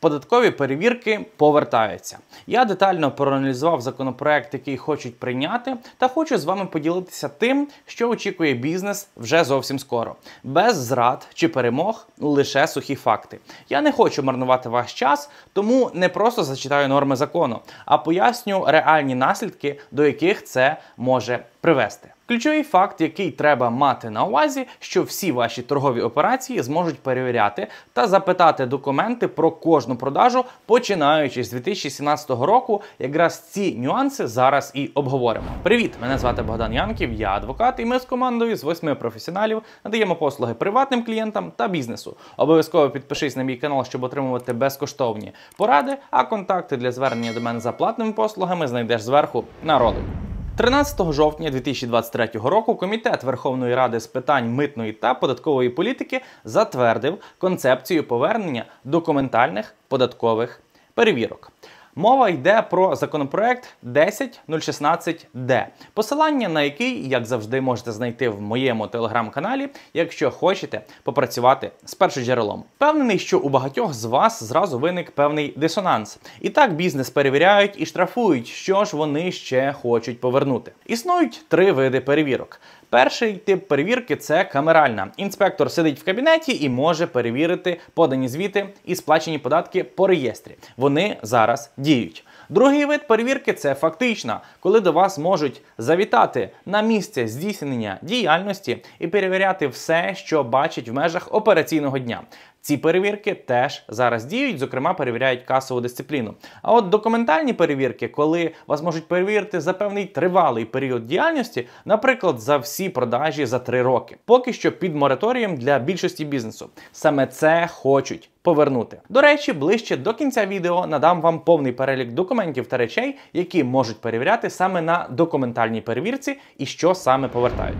Податкові перевірки повертаються. Я детально проаналізував законопроект, який хочуть прийняти, та хочу з вами поділитися тим, що очікує бізнес вже зовсім скоро, без зрад чи перемог, лише сухі факти. Я не хочу марнувати ваш час, тому не просто зачитаю норми закону, а поясню реальні наслідки, до яких це може привести. Ключовий факт, який треба мати на увазі, що всі ваші торгові операції зможуть перевіряти та запитати документи про кожну продажу, починаючи з 2017 року. Якраз ці нюанси зараз і обговоримо. Привіт! Мене звати Богдан Янків, я адвокат, і ми з командою з восьми професіоналів надаємо послуги приватним клієнтам та бізнесу. Обов'язково підпишись на мій канал, щоб отримувати безкоштовні поради. А контакти для звернення до мене за платними послугами знайдеш зверху на ролику. 13 жовтня 2023 року комітет Верховної Ради з питань митної та податкової політики затвердив концепцію повернення документальних податкових перевірок. Мова йде про законопроект 10.016D, посилання на який, як завжди, можете знайти в моєму телеграм-каналі, якщо хочете попрацювати з першим джерелом, Впевнений, що у багатьох з вас зразу виник певний дисонанс. І так бізнес перевіряють і штрафують, що ж вони ще хочуть повернути. Існують три види перевірок: Перший тип перевірки це камеральна. Інспектор сидить в кабінеті і може перевірити подані звіти і сплачені податки по реєстрі. Вони зараз діють. Другий вид перевірки це фактична, коли до вас можуть завітати на місце здійснення діяльності і перевіряти все, що бачать в межах операційного дня. Ці перевірки теж зараз діють, зокрема, перевіряють касову дисципліну. А от документальні перевірки, коли вас можуть перевірити за певний тривалий період діяльності, наприклад, за всі продажі за три роки, поки що під мораторієм для більшості бізнесу. Саме це хочуть. Повернути до речі, ближче до кінця відео надам вам повний перелік документів та речей, які можуть перевіряти саме на документальній перевірці, і що саме повертають.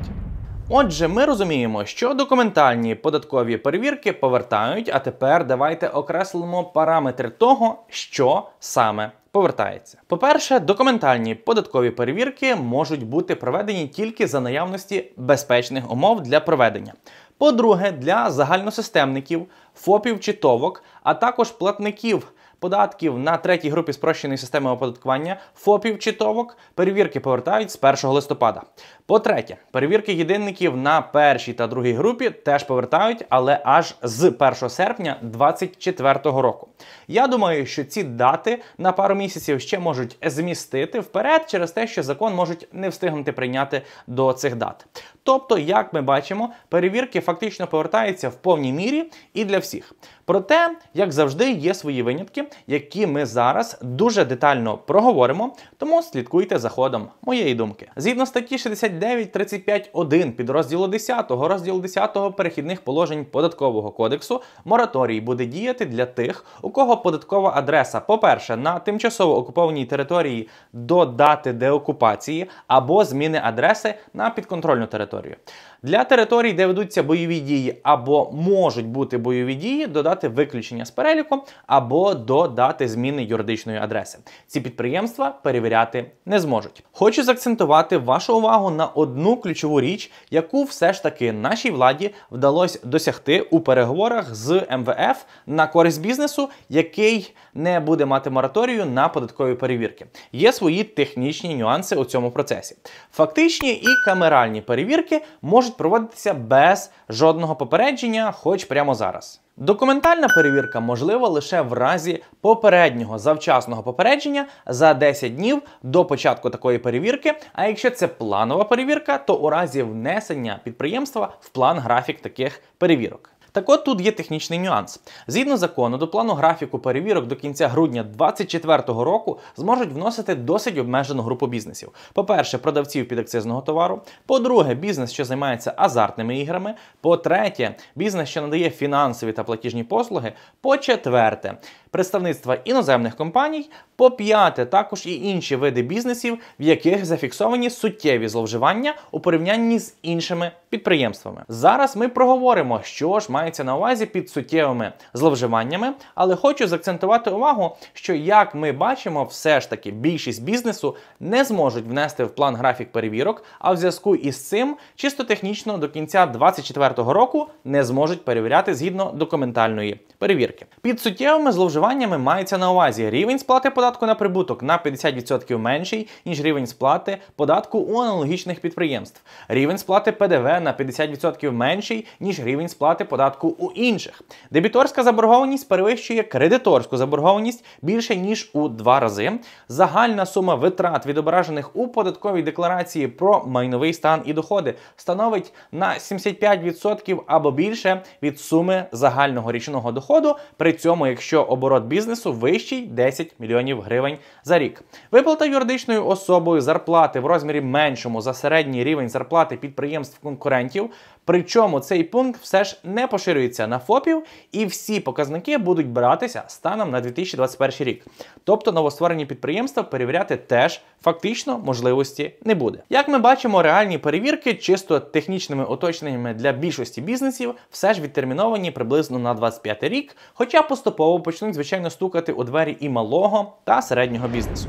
Отже, ми розуміємо, що документальні податкові перевірки повертають, а тепер давайте окреслимо параметри того, що саме. Повертається. По-перше, документальні податкові перевірки можуть бути проведені тільки за наявності безпечних умов для проведення. По-друге, для загальносистемників, ФОПів чи ТОВок, а також платників податків на третій групі спрощеної системи оподаткування ФОПів читовок перевірки повертають з 1 листопада. По-третє, перевірки єдинників на першій та другій групі теж повертають, але аж з 1 серпня 2024 року. Я думаю, що ці дати на пару місяців ще можуть змістити вперед через те, що закон можуть не встигнути прийняти до цих дат. Тобто, як ми бачимо, перевірки фактично повертаються в повній мірі і для всіх. Проте, як завжди, є свої винятки, які ми зараз дуже детально проговоримо, тому слідкуйте за ходом моєї думки. Згідно статті 69.35.1 підрозділу 10 розділу 10 перехідних положень податкового кодексу, мораторій буде діяти для тих, у кого податкова адреса, по-перше, на тимчасово окупованій території до дати деокупації або зміни адреси на підконтрольну територію. Для територій, де ведуться бойові дії або можуть бути бойові дії, додати виключення з переліку або додати зміни юридичної адреси. Ці підприємства перевіряти не зможуть. Хочу закцентувати вашу увагу на одну ключову річ, яку все ж таки нашій владі вдалося досягти у переговорах з МВФ на користь бізнесу, який не буде мати мораторію на податкові перевірки. Є свої технічні нюанси у цьому процесі. Фактичні і камеральні перевірки можуть проводитися без жодного попередження, хоч прямо зараз. Документальна перевірка можлива лише в разі попереднього завчасного попередження за 10 днів до початку такої перевірки. А якщо це планова перевірка, то у разі внесення підприємства в план графік таких перевірок. Так от тут є технічний нюанс. Згідно закону, до плану графіку перевірок до кінця грудня 2024 року зможуть вносити досить обмежену групу бізнесів. По-перше, продавців підакцизного товару, по-друге, бізнес, що займається азартними іграми, по-третє, бізнес, що надає фінансові та платіжні послуги, по-четверте, представництва іноземних компаній, по-п'яте, також і інші види бізнесів, в яких зафіксовані суттєві зловживання у порівнянні з іншими підприємствами. Зараз ми проговоримо, що ж має мається на увазі під суттєвими зловживаннями, але хочу заакцентувати увагу, що, як ми бачимо, все ж таки більшість бізнесу не зможуть внести в план графік перевірок, а в зв'язку із цим чисто технічно до кінця 2024 року не зможуть перевіряти згідно документальної перевірки. Під суттєвими зловживаннями мається на увазі рівень сплати податку на прибуток на 50% менший, ніж рівень сплати податку у аналогічних підприємств, рівень сплати ПДВ на 50% менший, ніж рівень сплати податку податку у інших. Дебіторська заборгованість перевищує кредиторську заборгованість більше ніж у два рази. Загальна сума витрат, відображених у податковій декларації про майновий стан і доходи, становить на 75% або більше від суми загального річного доходу. При цьому, якщо оборот бізнесу вищий 10 мільйонів гривень за рік. Виплата юридичною особою зарплати в розмірі меншому за середній рівень зарплати підприємств конкурентів. Причому цей пункт все ж не поширюється поширюється на ФОПів, і всі показники будуть братися станом на 2021 рік. Тобто новостворені підприємства перевіряти теж фактично можливості не буде. Як ми бачимо, реальні перевірки чисто технічними уточненнями для більшості бізнесів все ж відтерміновані приблизно на 25 рік, хоча поступово почнуть звичайно стукати у двері і малого та середнього бізнесу.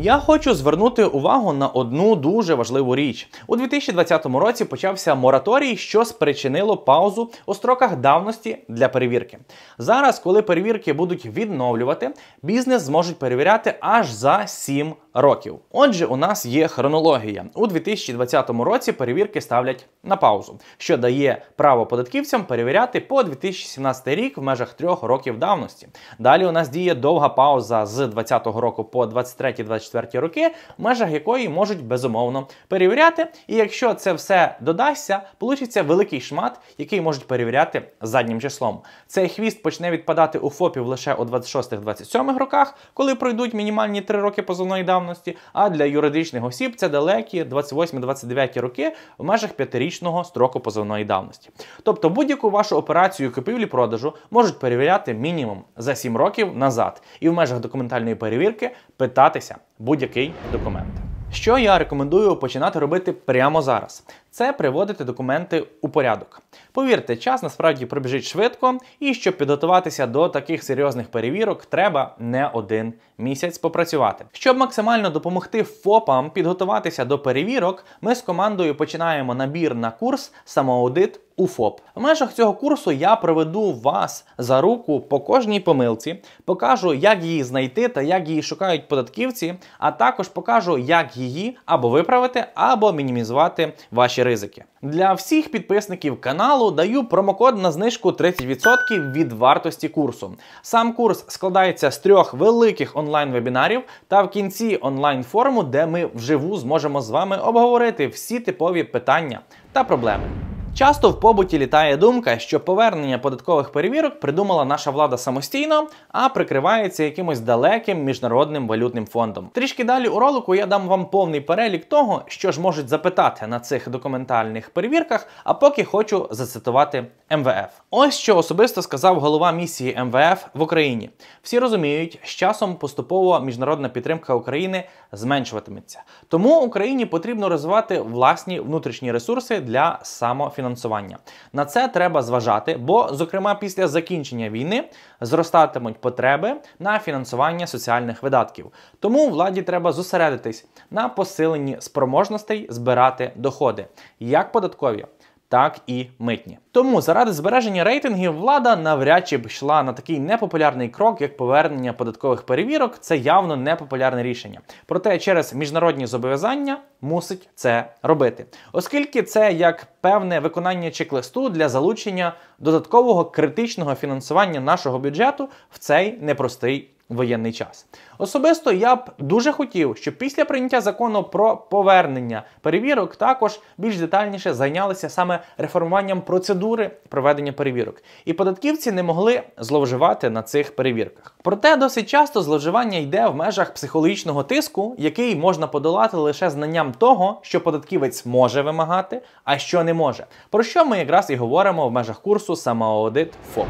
Я хочу звернути увагу на одну дуже важливу річ. У 2020 році почався мораторій, що спричинило паузу у строках давності для перевірки. Зараз, коли перевірки будуть відновлювати, бізнес зможуть перевіряти аж за 7 років. Отже, у нас є хронологія. У 2020 році перевірки ставлять на паузу, що дає право податківцям перевіряти по 2017 рік в межах 3 років давності. Далі у нас діє довга пауза з 2020 року по 23 24 2024 роки, в межах якої можуть безумовно перевіряти. І якщо це все додасться, получиться великий шмат, який можуть перевіряти заднім числом. Цей хвіст почне відпадати у ФОПів лише у 26-27 роках, коли пройдуть мінімальні 3 роки позовної давності. А для юридичних осіб це далекі 28-29 роки в межах 5-річного строку позовної давності. Тобто будь-яку вашу операцію купівлі-продажу можуть перевіряти мінімум за 7 років назад і в межах документальної перевірки питатися будь-який документ. Що я рекомендую починати робити прямо зараз? це приводити документи у порядок. Повірте, час насправді пробіжить швидко, і щоб підготуватися до таких серйозних перевірок, треба не один місяць попрацювати. Щоб максимально допомогти ФОПам підготуватися до перевірок, ми з командою починаємо набір на курс самоаудит. У ФОП в межах цього курсу я проведу вас за руку по кожній помилці, покажу, як її знайти та як її шукають податківці, а також покажу, як її або виправити, або мінімізувати ваші ризики ризики. Для всіх підписників каналу даю промокод на знижку 30% від вартості курсу. Сам курс складається з трьох великих онлайн-вебінарів та в кінці онлайн-форуму, де ми вживу зможемо з вами обговорити всі типові питання та проблеми. Часто в побуті літає думка, що повернення податкових перевірок придумала наша влада самостійно, а прикривається якимось далеким міжнародним валютним фондом. Трішки далі у ролику я дам вам повний перелік того, що ж можуть запитати на цих документальних перевірках, а поки хочу зацитувати МВФ. Ось що особисто сказав голова місії МВФ в Україні. Всі розуміють, з часом поступово міжнародна підтримка України зменшуватиметься. Тому Україні потрібно розвивати власні внутрішні ресурси для самофінансування фінансування. На це треба зважати, бо, зокрема, після закінчення війни зростатимуть потреби на фінансування соціальних видатків. Тому владі треба зосередитись на посиленні спроможностей збирати доходи, як податкові, так і митні. Тому заради збереження рейтингів влада навряд чи б йшла на такий непопулярний крок, як повернення податкових перевірок. Це явно непопулярне рішення. Проте через міжнародні зобов'язання мусить це робити, оскільки це як певне виконання чек-листу для залучення додаткового критичного фінансування нашого бюджету в цей непростий воєнний час. Особисто я б дуже хотів, щоб після прийняття закону про повернення перевірок також більш детальніше зайнялися саме реформуванням процедури проведення перевірок, і податківці не могли зловживати на цих перевірках. Проте досить часто зловживання йде в межах психологічного тиску, який можна подолати лише знанням того, що податківець може вимагати, а що не може. Про що ми якраз і говоримо в межах курсу самоаудит ФОПу.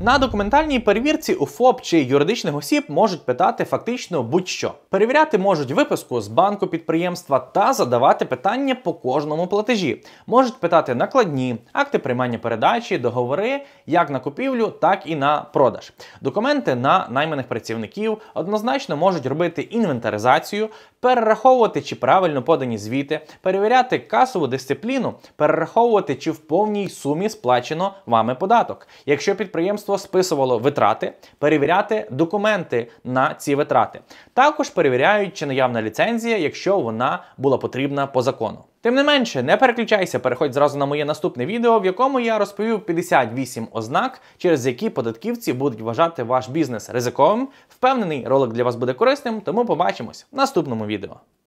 На документальній перевірці у ФОП чи юридичних осіб можуть питати фактично будь-що. Перевіряти можуть виписку з банку підприємства та задавати питання по кожному платежі. Можуть питати накладні, акти приймання передачі, договори як на купівлю, так і на продаж. Документи на найманих працівників однозначно можуть робити інвентаризацію, перераховувати, чи правильно подані звіти, перевіряти касову дисципліну, перераховувати, чи в повній сумі сплачено вами податок. Якщо підприємство списувало витрати, перевіряти документи на ці витрати. Також перевіряють, чи наявна ліцензія, якщо вона була потрібна по закону. Тим не менше, не переключайся, переходь зразу на моє наступне відео, в якому я розповів 58 ознак, через які податківці будуть вважати ваш бізнес ризиковим. Впевнений, ролик для вас буде корисним, тому побачимось в наступному відео.